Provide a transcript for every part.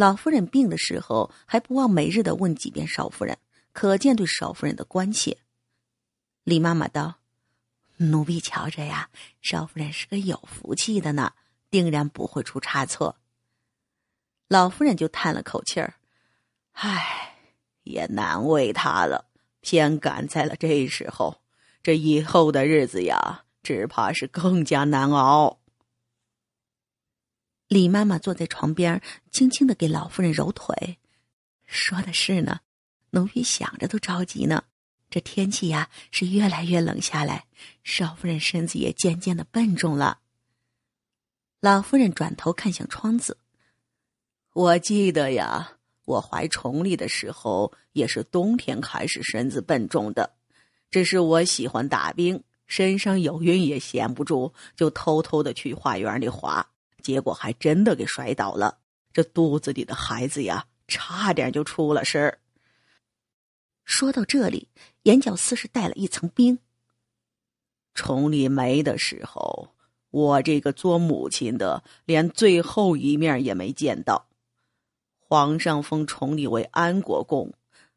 老夫人病的时候，还不忘每日的问几遍少夫人，可见对少夫人的关切。李妈妈道：“奴婢瞧着呀，少夫人是个有福气的呢，定然不会出差错。”老夫人就叹了口气儿：“唉，也难为她了，偏赶在了这时候，这以后的日子呀，只怕是更加难熬。”李妈妈坐在床边，轻轻的给老夫人揉腿，说的是呢，奴婢想着都着急呢。这天气呀，是越来越冷下来，少夫人身子也渐渐的笨重了。老夫人转头看向窗子，我记得呀，我怀崇礼的时候也是冬天开始身子笨重的，只是我喜欢打冰，身上有晕也闲不住，就偷偷的去花园里滑。结果还真的给摔倒了，这肚子里的孩子呀，差点就出了事儿。说到这里，眼角丝是带了一层冰。崇礼没的时候，我这个做母亲的连最后一面也没见到。皇上封崇礼为安国公，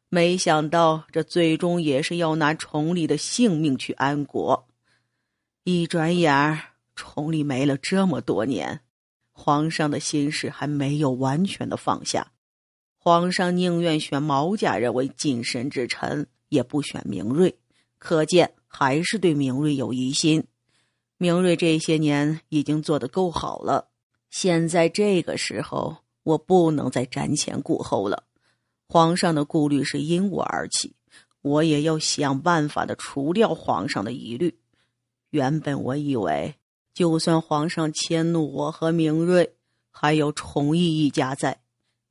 没想到这最终也是要拿崇礼的性命去安国。一转眼，崇礼没了这么多年。皇上的心事还没有完全的放下，皇上宁愿选毛家人为近身之臣，也不选明瑞，可见还是对明瑞有疑心。明瑞这些年已经做得够好了，现在这个时候，我不能再瞻前顾后了。皇上的顾虑是因我而起，我也要想办法的除掉皇上的疑虑。原本我以为。就算皇上迁怒我和明瑞，还有崇义一家在，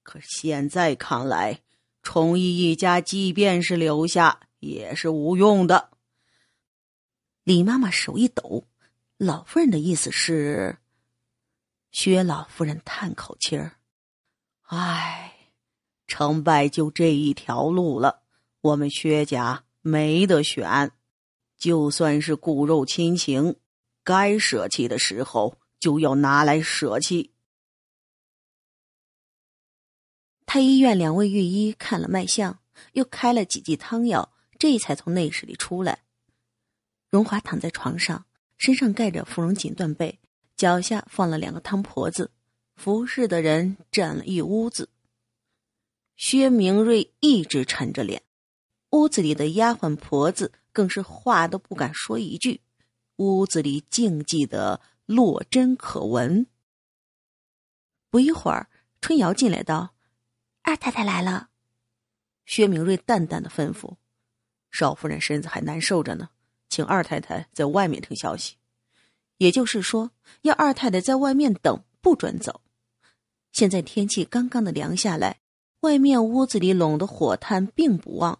可现在看来，崇义一家即便是留下，也是无用的。李妈妈手一抖，老夫人的意思是？薛老夫人叹口气儿，唉，成败就这一条路了，我们薛家没得选，就算是骨肉亲情。该舍弃的时候就要拿来舍弃。太医院两位御医看了脉象，又开了几剂汤药，这才从内室里出来。荣华躺在床上，身上盖着芙蓉锦缎被，脚下放了两个汤婆子，服侍的人占了一屋子。薛明瑞一直沉着脸，屋子里的丫鬟婆子更是话都不敢说一句。屋子里静寂的，落针可闻。不一会儿，春瑶进来道：“二太太来了。”薛明瑞淡淡的吩咐：“少夫人身子还难受着呢，请二太太在外面听消息。”也就是说，要二太太在外面等，不准走。现在天气刚刚的凉下来，外面屋子里拢的火炭并不旺。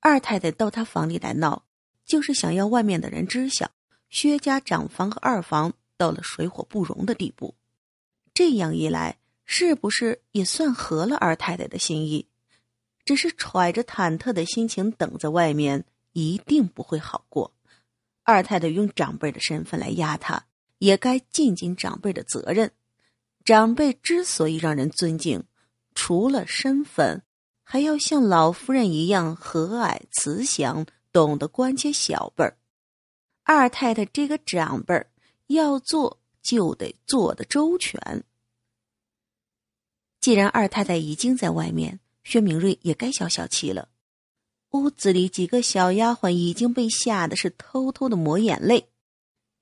二太太到他房里来闹。就是想要外面的人知晓，薛家长房和二房到了水火不容的地步。这样一来，是不是也算合了二太太的心意？只是揣着忐忑的心情等在外面，一定不会好过。二太太用长辈的身份来压她，也该尽尽长辈的责任。长辈之所以让人尊敬，除了身份，还要像老夫人一样和蔼慈祥。懂得关切小辈儿，二太太这个长辈儿，要做就得做的周全。既然二太太已经在外面，薛明瑞也该消消气了。屋子里几个小丫鬟已经被吓得是偷偷的抹眼泪，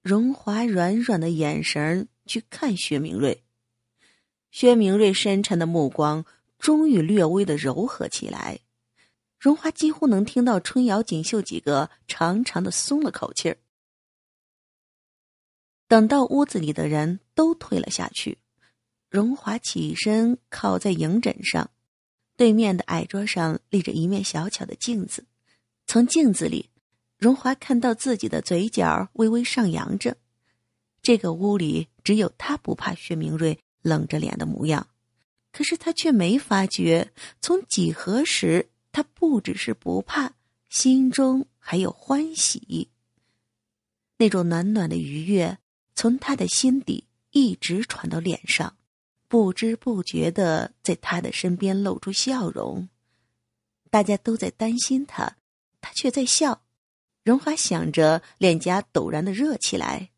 荣华软软的眼神去看薛明瑞，薛明瑞深沉的目光终于略微的柔和起来。荣华几乎能听到春瑶、锦绣几个长长的松了口气儿。等到屋子里的人都退了下去，荣华起身靠在迎枕上，对面的矮桌上立着一面小巧的镜子，从镜子里，荣华看到自己的嘴角微微上扬着。这个屋里只有他不怕薛明瑞冷着脸的模样，可是他却没发觉从几何时。他不只是不怕，心中还有欢喜。那种暖暖的愉悦从他的心底一直传到脸上，不知不觉的在他的身边露出笑容。大家都在担心他，他却在笑。荣华想着，脸颊陡然的热起来。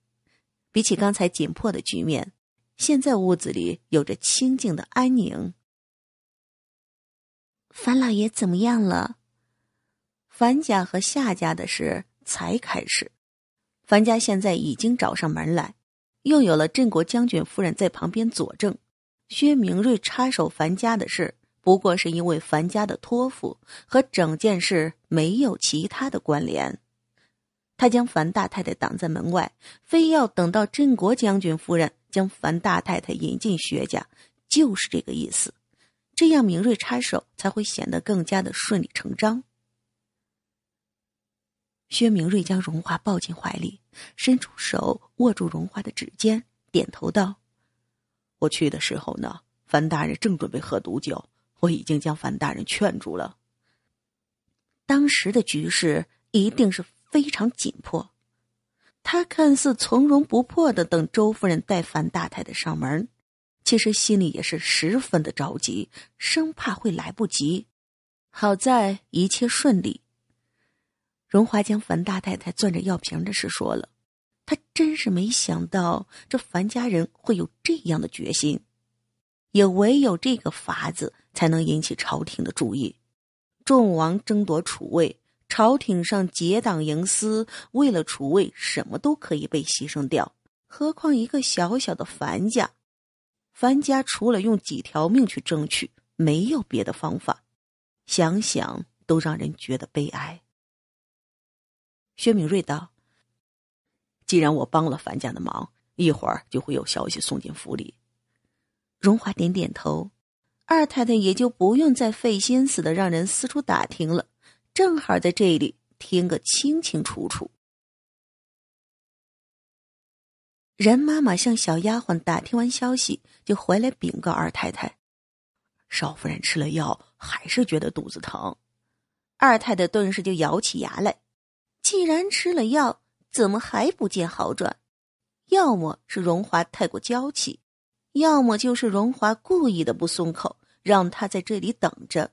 比起刚才紧迫的局面，现在屋子里有着清静的安宁。樊老爷怎么样了？樊家和夏家的事才开始，樊家现在已经找上门来，又有了镇国将军夫人在旁边佐证。薛明瑞插手樊家的事，不过是因为樊家的托付，和整件事没有其他的关联。他将樊大太太挡在门外，非要等到镇国将军夫人将樊大太太引进薛家，就是这个意思。这样，明瑞插手才会显得更加的顺理成章。薛明瑞将荣华抱进怀里，伸出手握住荣华的指尖，点头道：“我去的时候呢，樊大人正准备喝毒酒，我已经将樊大人劝住了。当时的局势一定是非常紧迫。”他看似从容不迫的等周夫人带樊大太太上门。其实心里也是十分的着急，生怕会来不及。好在一切顺利。荣华将樊大太太攥着药瓶的事说了，他真是没想到这樊家人会有这样的决心，也唯有这个法子才能引起朝廷的注意。众王争夺储位，朝廷上结党营私，为了储位，什么都可以被牺牲掉，何况一个小小的樊家。樊家除了用几条命去争取，没有别的方法，想想都让人觉得悲哀。薛敏瑞道：“既然我帮了樊家的忙，一会儿就会有消息送进府里。”荣华点点头，二太太也就不用再费心思的让人四处打听了，正好在这里听个清清楚楚。任妈妈向小丫鬟打听完消息，就回来禀告二太太。少夫人吃了药，还是觉得肚子疼。二太太顿时就咬起牙来。既然吃了药，怎么还不见好转？要么是荣华太过娇气，要么就是荣华故意的不松口，让她在这里等着。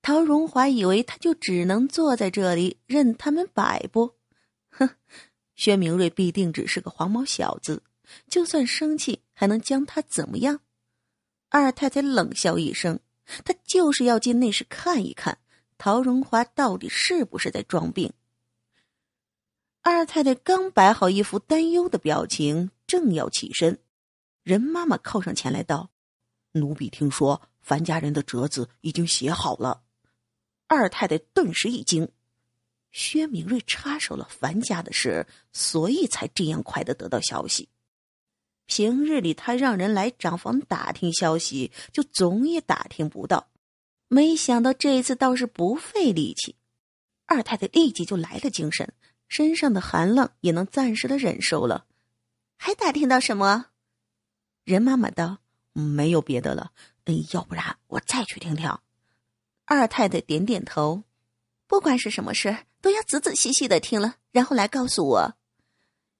陶荣华以为他就只能坐在这里，任他们摆布。哼！薛明瑞必定只是个黄毛小子，就算生气还能将他怎么样？二太太冷笑一声，她就是要进内室看一看陶荣华到底是不是在装病。二太太刚摆好一副担忧的表情，正要起身，任妈妈靠上前来道：“奴婢听说樊家人的折子已经写好了。”二太太顿时一惊。薛明瑞插手了樊家的事，所以才这样快的得到消息。平日里他让人来长房打听消息，就总也打听不到。没想到这一次倒是不费力气。二太太立即就来了精神，身上的寒冷也能暂时的忍受了。还打听到什么？任妈妈道：“没有别的了。嗯，要不然我再去听听。”二太太点点头。不管是什么事都要仔仔细细的听了，然后来告诉我。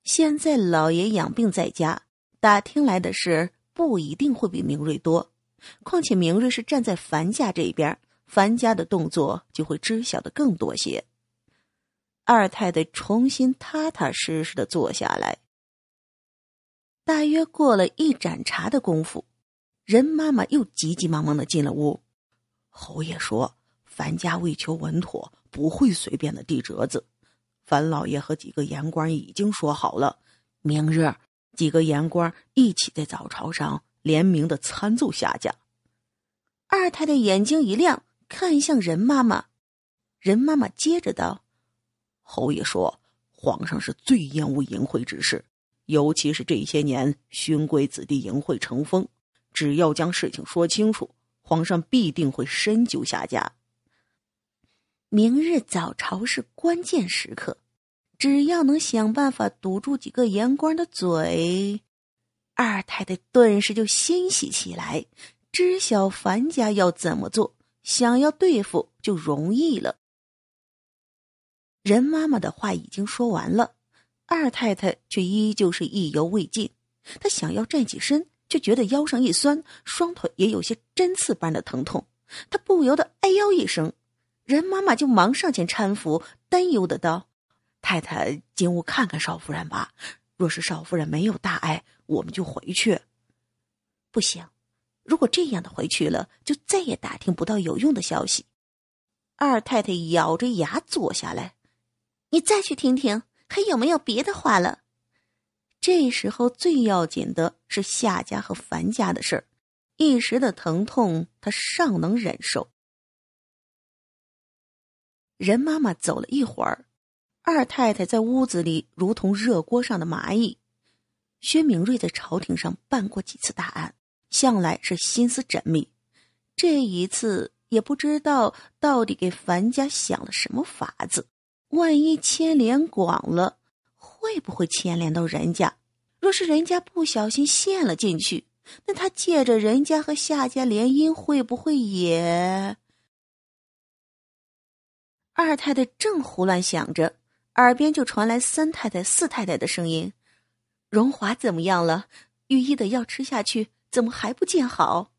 现在老爷养病在家，打听来的事不一定会比明瑞多。况且明瑞是站在樊家这边，樊家的动作就会知晓的更多些。二太太重新踏踏实实的坐下来。大约过了一盏茶的功夫，任妈妈又急急忙忙的进了屋。侯爷说。樊家为求稳妥，不会随便的递折子。樊老爷和几个盐官已经说好了，明日几个盐官一起在早朝上联名的参奏下家。二太太眼睛一亮，看向任妈妈。任妈妈接着道：“侯爷说，皇上是最厌恶淫秽之事，尤其是这些年勋贵子弟淫秽成风。只要将事情说清楚，皇上必定会深究下家。”明日早朝是关键时刻，只要能想办法堵住几个盐官的嘴，二太太顿时就欣喜起来。知晓樊家要怎么做，想要对付就容易了。任妈妈的话已经说完了，二太太却依旧是意犹未尽。她想要站起身，却觉得腰上一酸，双腿也有些针刺般的疼痛。她不由得哎呦一声。任妈妈就忙上前搀扶，担忧的道：“太太进屋看看少夫人吧，若是少夫人没有大碍，我们就回去。不行，如果这样的回去了，就再也打听不到有用的消息。”二太太咬着牙坐下来：“你再去听听，还有没有别的话了？这时候最要紧的是夏家和樊家的事儿，一时的疼痛她尚能忍受。”任妈妈走了一会儿，二太太在屋子里如同热锅上的蚂蚁。薛明瑞在朝廷上办过几次大案，向来是心思缜密。这一次也不知道到底给樊家想了什么法子。万一牵连广了，会不会牵连到人家？若是人家不小心陷了进去，那他借着人家和夏家联姻，会不会也？二太太正胡乱想着，耳边就传来三太太、四太太的声音：“荣华怎么样了？御医的药吃下去，怎么还不见好？”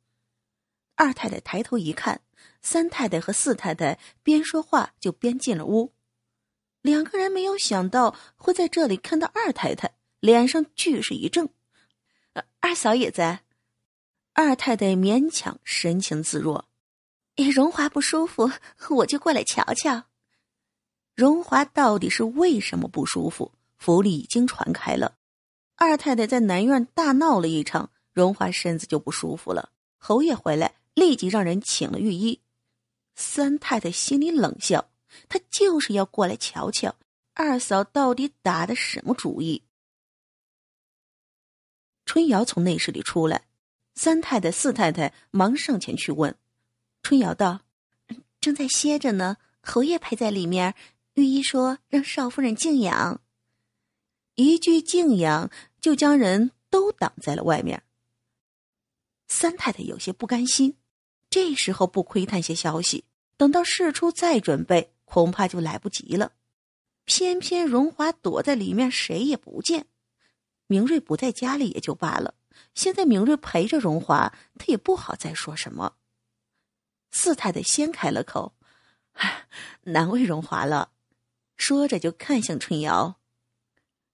二太太抬头一看，三太太和四太太边说话就边进了屋。两个人没有想到会在这里看到二太太，脸上俱是一怔：“二嫂也在。”二太太勉强神情自若：“荣华不舒服，我就过来瞧瞧。”荣华到底是为什么不舒服？府里已经传开了。二太太在南院大闹了一场，荣华身子就不舒服了。侯爷回来，立即让人请了御医。三太太心里冷笑，她就是要过来瞧瞧二嫂到底打的什么主意。春瑶从内室里出来，三太太、四太太忙上前去问。春瑶道：“正在歇着呢，侯爷陪在里面。”御医说：“让少夫人静养。”一句“静养”就将人都挡在了外面。三太太有些不甘心，这时候不窥探些消息，等到事出再准备，恐怕就来不及了。偏偏荣华躲在里面，谁也不见。明瑞不在家里也就罢了，现在明瑞陪着荣华，他也不好再说什么。四太太先开了口：“ 难为荣华了。”说着，就看向春瑶，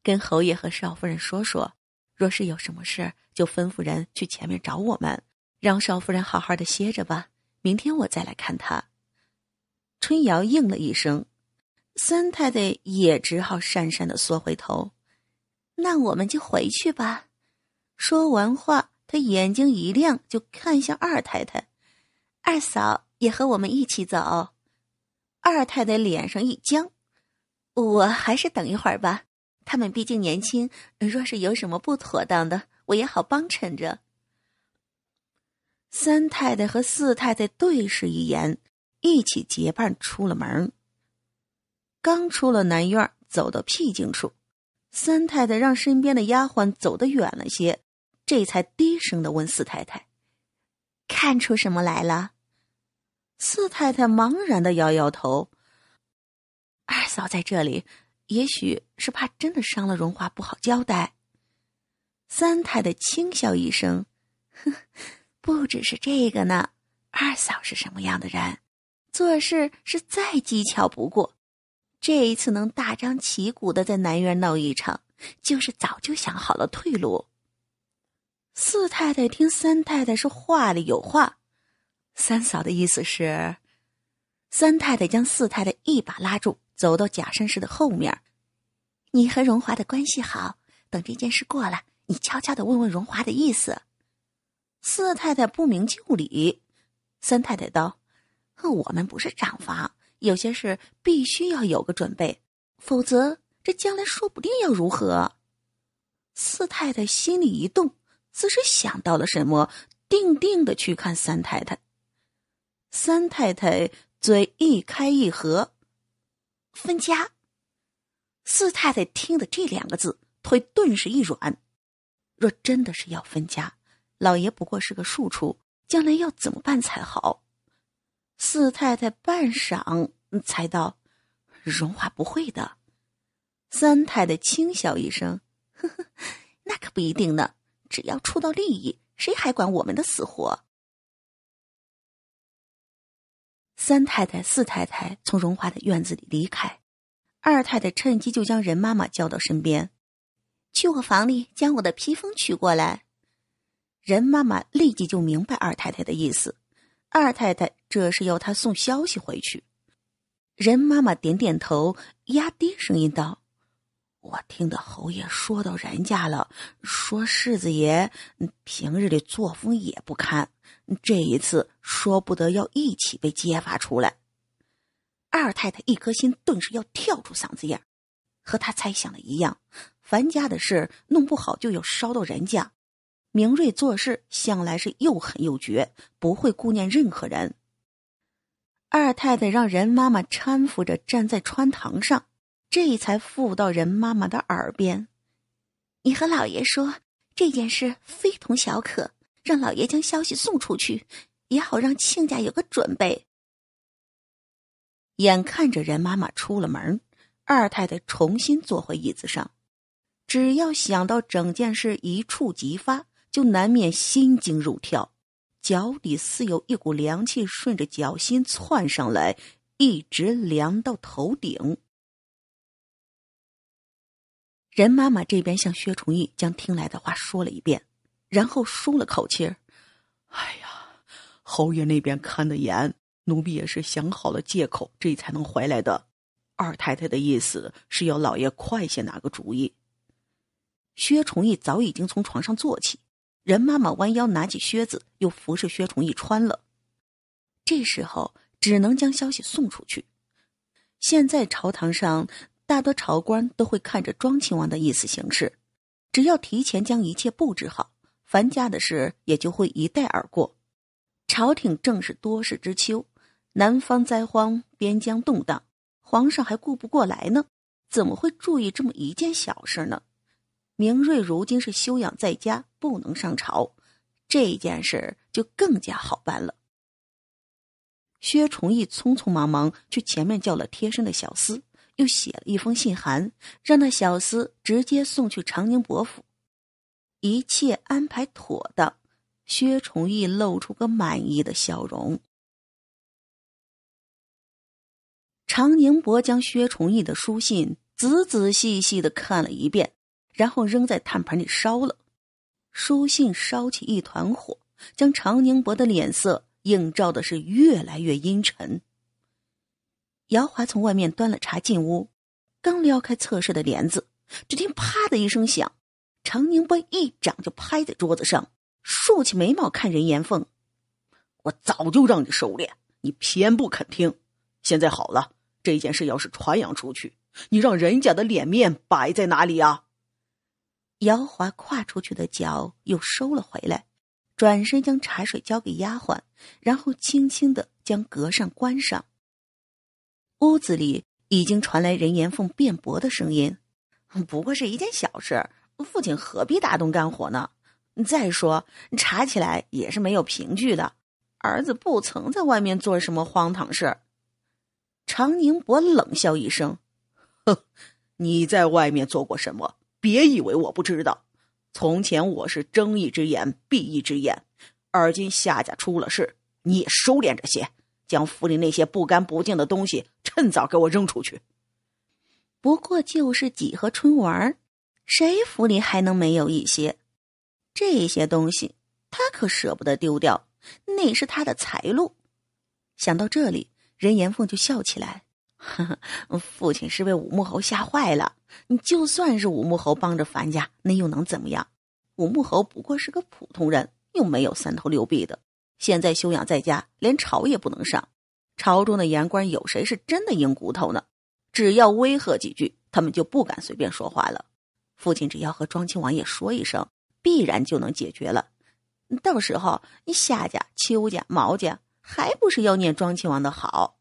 跟侯爷和少夫人说说，若是有什么事，就吩咐人去前面找我们。让少夫人好好的歇着吧，明天我再来看她。春瑶应了一声，三太太也只好讪讪的缩回头。那我们就回去吧。说完话，她眼睛一亮，就看向二太太，二嫂也和我们一起走。二太太脸上一僵。我还是等一会儿吧，他们毕竟年轻，若是有什么不妥当的，我也好帮衬着。三太太和四太太对视一眼，一起结伴出了门。刚出了南院，走到僻静处，三太太让身边的丫鬟走得远了些，这才低声的问四太太：“看出什么来了？”四太太茫然的摇摇头。二嫂在这里，也许是怕真的伤了荣华不好交代。三太太轻笑一声，哼，不只是这个呢。二嫂是什么样的人？做事是再技巧不过。这一次能大张旗鼓的在南院闹一场，就是早就想好了退路。四太太听三太太说话里有话，三嫂的意思是，三太太将四太太一把拉住。走到贾绅士的后面你和荣华的关系好，等这件事过了，你悄悄的问问荣华的意思。四太太不明就里，三太太道：“我们不是长房，有些事必须要有个准备，否则这将来说不定要如何。”四太太心里一动，自是想到了什么，定定的去看三太太。三太太嘴一开一合。分家。四太太听的这两个字，腿顿时一软。若真的是要分家，老爷不过是个庶出，将来要怎么办才好？四太太半晌才道：“荣华不会的。”三太太轻笑一声：“呵呵，那可不一定呢。只要触到利益，谁还管我们的死活？”三太太、四太太从荣华的院子里离开，二太太趁机就将任妈妈叫到身边，去我房里将我的披风取过来。任妈妈立即就明白二太太的意思，二太太这是要她送消息回去。任妈妈点点头，压低声音道。我听的侯爷说到人家了，说世子爷平日里作风也不堪，这一次说不得要一起被揭发出来。二太太一颗心顿时要跳出嗓子眼和他猜想的一样，樊家的事弄不好就要烧到人家。明瑞做事向来是又狠又绝，不会顾念任何人。二太太让任妈妈搀扶着站在穿堂上。这才附到任妈妈的耳边：“你和老爷说这件事非同小可，让老爷将消息送出去，也好让亲家有个准备。”眼看着任妈妈出了门，二太太重新坐回椅子上，只要想到整件事一触即发，就难免心惊肉跳，脚底似有一股凉气顺着脚心窜上来，一直凉到头顶。任妈妈这边向薛崇义将听来的话说了一遍，然后舒了口气儿：“哎呀，侯爷那边看得严，奴婢也是想好了借口，这才能回来的。二太太的意思是要老爷快些拿个主意。”薛崇义早已经从床上坐起，任妈妈弯腰拿起靴子，又服侍薛崇义穿了。这时候只能将消息送出去。现在朝堂上。大多朝官都会看着庄亲王的意思行事，只要提前将一切布置好，樊家的事也就会一带而过。朝廷正是多事之秋，南方灾荒，边疆动荡，皇上还顾不过来呢，怎么会注意这么一件小事呢？明瑞如今是休养在家，不能上朝，这件事就更加好办了。薛崇义匆匆忙忙去前面叫了贴身的小厮。又写了一封信函，让那小厮直接送去长宁伯府。一切安排妥当，薛崇义露出个满意的笑容。常宁伯将薛崇义的书信仔仔细细的看了一遍，然后扔在炭盆里烧了。书信烧起一团火，将常宁伯的脸色映照的是越来越阴沉。姚华从外面端了茶进屋，刚撩开侧室的帘子，只听“啪”的一声响，常宁波一掌就拍在桌子上，竖起眉毛看任岩凤：“我早就让你收敛，你偏不肯听。现在好了，这件事要是传扬出去，你让人家的脸面摆在哪里啊？”姚华跨出去的脚又收了回来，转身将茶水交给丫鬟，然后轻轻的将隔扇关上。屋子里已经传来任延凤辩驳的声音：“不过是一件小事，父亲何必大动肝火呢？再说查起来也是没有凭据的，儿子不曾在外面做什么荒唐事常宁伯冷笑一声：“哼，你在外面做过什么？别以为我不知道。从前我是睁一只眼闭一只眼，而今夏家出了事，你也收敛着些。”将府里那些不干不净的东西趁早给我扔出去。不过就是几盒春丸，谁府里还能没有一些？这些东西他可舍不得丢掉，那是他的财路。想到这里，任延凤就笑起来：“呵呵，父亲是被武穆侯吓坏了。你就算是武穆侯帮着樊家，那又能怎么样？武穆侯不过是个普通人，又没有三头六臂的。”现在休养在家，连朝也不能上。朝中的言官有谁是真的硬骨头呢？只要威吓几句，他们就不敢随便说话了。父亲只要和庄亲王爷说一声，必然就能解决了。到时候，你夏家、邱家、毛家还不是要念庄亲王的好？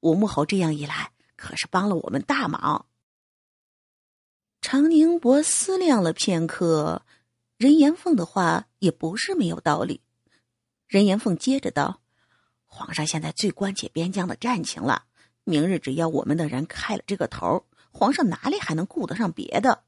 武穆侯这样一来，可是帮了我们大忙。常宁伯思量了片刻，任延凤的话也不是没有道理。任延凤接着道：“皇上现在最关切边疆的战情了，明日只要我们的人开了这个头，皇上哪里还能顾得上别的？”